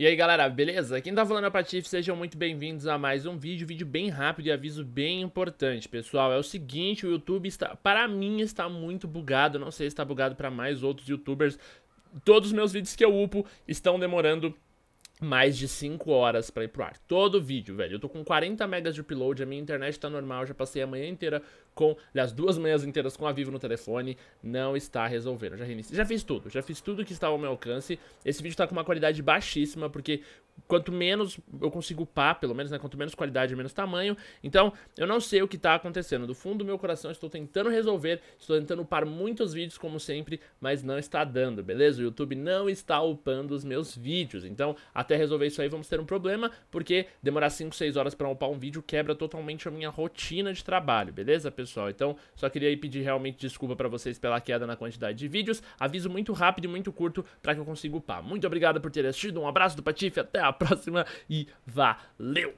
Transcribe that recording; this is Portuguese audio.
E aí galera, beleza? Quem tá falando é o Patife, sejam muito bem-vindos a mais um vídeo, vídeo bem rápido e aviso bem importante, pessoal, é o seguinte, o YouTube está, para mim está muito bugado, não sei se está bugado para mais outros YouTubers, todos os meus vídeos que eu upo estão demorando mais de 5 horas para ir pro ar. Todo vídeo, velho. Eu tô com 40 megas de upload, a minha internet tá normal, já passei a manhã inteira com, aliás, duas manhãs inteiras com a Vivo no telefone, não está resolvendo. Já, já fiz tudo, já fiz tudo que estava ao meu alcance. Esse vídeo tá com uma qualidade baixíssima porque quanto menos eu consigo upar, pelo menos, né? Quanto menos qualidade, menos tamanho. Então, eu não sei o que tá acontecendo. Do fundo do meu coração, estou tentando resolver, estou tentando upar muitos vídeos, como sempre, mas não está dando, beleza? O YouTube não está upando os meus vídeos. Então, até resolver isso aí, vamos ter um problema, porque demorar 5, 6 horas para upar um vídeo quebra totalmente a minha rotina de trabalho, beleza, pessoal? Então, só queria pedir realmente desculpa para vocês pela queda na quantidade de vídeos. Aviso muito rápido e muito curto para que eu consiga upar. Muito obrigado por ter assistido, um abraço do Patife, até a próxima e valeu!